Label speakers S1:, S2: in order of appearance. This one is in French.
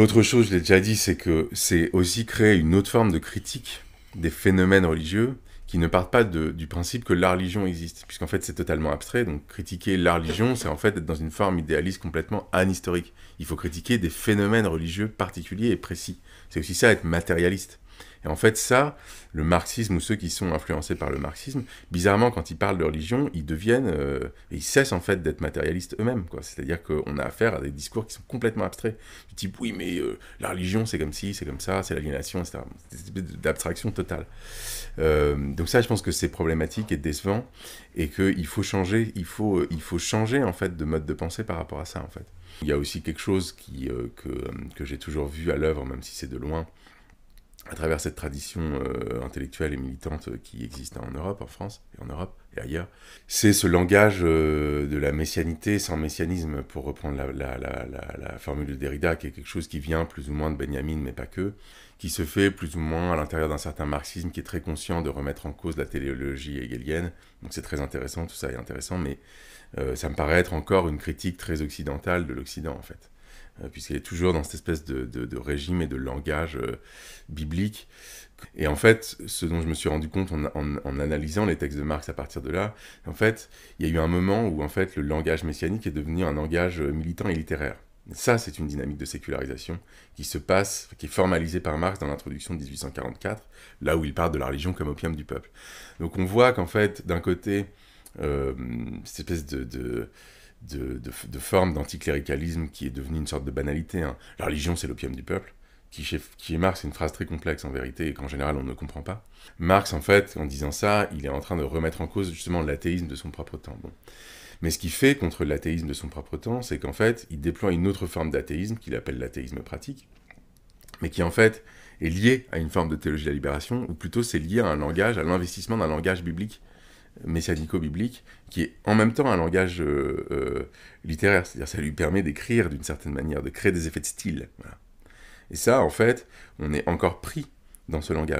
S1: L'autre chose, je l'ai déjà dit, c'est que c'est aussi créer une autre forme de critique des phénomènes religieux qui ne partent pas du principe que la religion existe, puisqu'en fait c'est totalement abstrait. Donc critiquer la religion, c'est en fait être dans une forme idéaliste complètement anhistorique. Il faut critiquer des phénomènes religieux particuliers et précis. C'est aussi ça être matérialiste. Et en fait, ça, le marxisme ou ceux qui sont influencés par le marxisme, bizarrement, quand ils parlent de religion, ils deviennent et euh, ils cessent en fait d'être matérialistes eux-mêmes. C'est-à-dire qu'on a affaire à des discours qui sont complètement abstraits, du type oui, mais euh, la religion, c'est comme ci, c'est comme ça, c'est l'aliénation, etc. d'abstraction totale. Euh, donc ça, je pense que c'est problématique et décevant, et qu'il faut changer, il faut, il faut changer en fait de mode de pensée par rapport à ça en fait. Il y a aussi quelque chose qui, que, que j'ai toujours vu à l'œuvre, même si c'est de loin, à travers cette tradition euh, intellectuelle et militante euh, qui existe en Europe, en France et en Europe et ailleurs, c'est ce langage euh, de la messianité sans messianisme, pour reprendre la, formule de Derrida, qui est quelque chose qui vient plus ou moins de Benjamin, mais pas que, qui se fait plus ou moins à l'intérieur d'un certain marxisme qui est très conscient de remettre en cause la téléologie hegelienne. Donc c'est très intéressant, tout ça est intéressant, mais ça me paraît être encore une critique très occidentale de l'Occident, en fait. Euh, puisqu'elle est toujours dans cette espèce de, régime et de langage euh, biblique. Et en fait, ce dont je me suis rendu compte en, analysant les textes de Marx à partir de là, en fait, il y a eu un moment où en fait le langage messianique est devenu un langage militant et littéraire. ça, c'est une dynamique de sécularisation qui se passe, qui est formalisée par Marx dans l'introduction de 1844, là où il parle de la religion comme opium du peuple. Donc on voit qu'en fait, d'un côté, euh, cette espèce de de, forme d'anticléricalisme qui est devenu une sorte de banalité. Hein. La religion, c'est l'opium du peuple. Qui chez, qui est Marx, c'est une phrase très complexe en vérité et qu'en général on ne comprend pas. Marx, en fait, en disant ça, il est en train de remettre en cause justement l'athéisme de son propre temps. Mais ce qu'il fait contre l'athéisme de son propre temps, c'est qu'en fait, il déploie une autre forme d'athéisme qu'il appelle l'athéisme pratique, mais qui en fait est liée à une forme de théologie de la libération, ou plutôt c'est lié à un langage, à l'investissement d'un langage biblique messianico-biblique, qui est en même temps un langage euh, euh, littéraire, c'est-à-dire ça lui permet d'écrire d'une certaine manière, de créer des effets de style. Et ça, en fait, on est encore pris dans ce langage.